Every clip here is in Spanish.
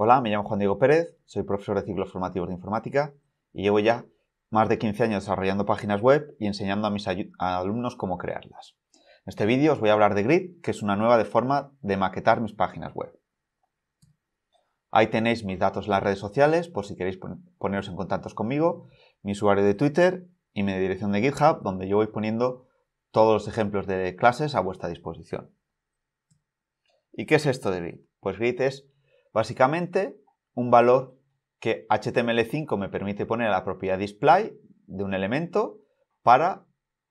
Hola, me llamo Juan Diego Pérez, soy profesor de ciclos formativos de informática y llevo ya más de 15 años desarrollando páginas web y enseñando a mis alumnos cómo crearlas. En este vídeo os voy a hablar de Grid, que es una nueva forma de maquetar mis páginas web. Ahí tenéis mis datos en las redes sociales por si queréis poneros en contacto conmigo, mi usuario de Twitter y mi dirección de GitHub, donde yo voy poniendo todos los ejemplos de clases a vuestra disposición. ¿Y qué es esto de Grid? Pues Grid es Básicamente, un valor que HTML5 me permite poner a la propiedad display de un elemento para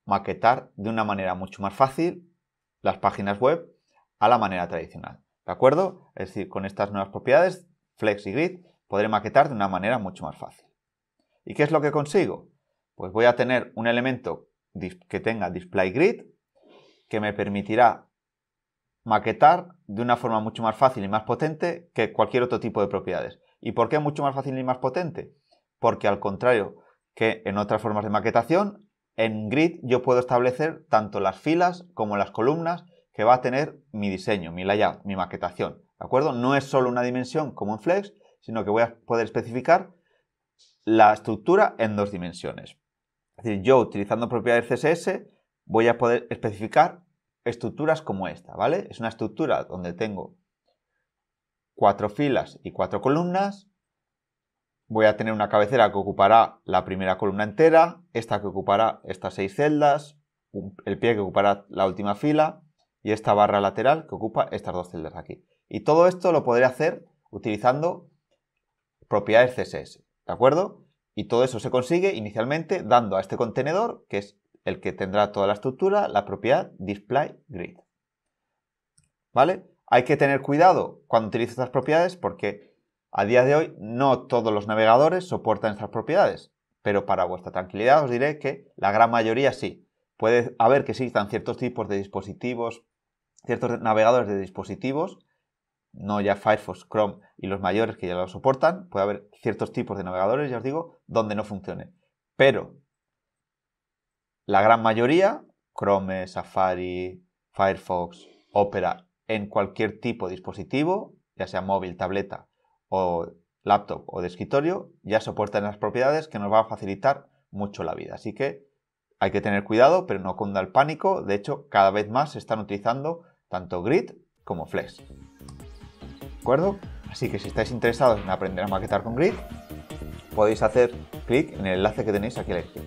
maquetar de una manera mucho más fácil las páginas web a la manera tradicional. ¿De acuerdo? Es decir, con estas nuevas propiedades, Flex y Grid, podré maquetar de una manera mucho más fácil. ¿Y qué es lo que consigo? Pues voy a tener un elemento que tenga display grid que me permitirá maquetar de una forma mucho más fácil y más potente que cualquier otro tipo de propiedades. ¿Y por qué mucho más fácil y más potente? Porque al contrario que en otras formas de maquetación, en grid yo puedo establecer tanto las filas como las columnas que va a tener mi diseño, mi layout, mi maquetación. ¿De acuerdo? No es solo una dimensión como en Flex, sino que voy a poder especificar la estructura en dos dimensiones. Es decir, yo utilizando propiedades CSS voy a poder especificar estructuras como esta, ¿vale? Es una estructura donde tengo cuatro filas y cuatro columnas. Voy a tener una cabecera que ocupará la primera columna entera, esta que ocupará estas seis celdas, el pie que ocupará la última fila y esta barra lateral que ocupa estas dos celdas aquí. Y todo esto lo podré hacer utilizando propiedades CSS, ¿de acuerdo? Y todo eso se consigue inicialmente dando a este contenedor, que es el que tendrá toda la estructura, la propiedad display grid. ¿Vale? Hay que tener cuidado cuando utilice estas propiedades porque a día de hoy no todos los navegadores soportan estas propiedades, pero para vuestra tranquilidad os diré que la gran mayoría sí. Puede haber que existan ciertos tipos de dispositivos, ciertos navegadores de dispositivos, no ya Firefox, Chrome y los mayores que ya lo soportan, puede haber ciertos tipos de navegadores, ya os digo, donde no funcione. Pero la gran mayoría, Chrome, Safari, Firefox, Opera, en cualquier tipo de dispositivo, ya sea móvil, tableta o laptop o de escritorio, ya soportan las propiedades que nos van a facilitar mucho la vida. Así que hay que tener cuidado, pero no cunda el pánico. De hecho, cada vez más se están utilizando tanto Grid como Flex. ¿De acuerdo? Así que si estáis interesados en aprender a maquetar con Grid, podéis hacer clic en el enlace que tenéis aquí a la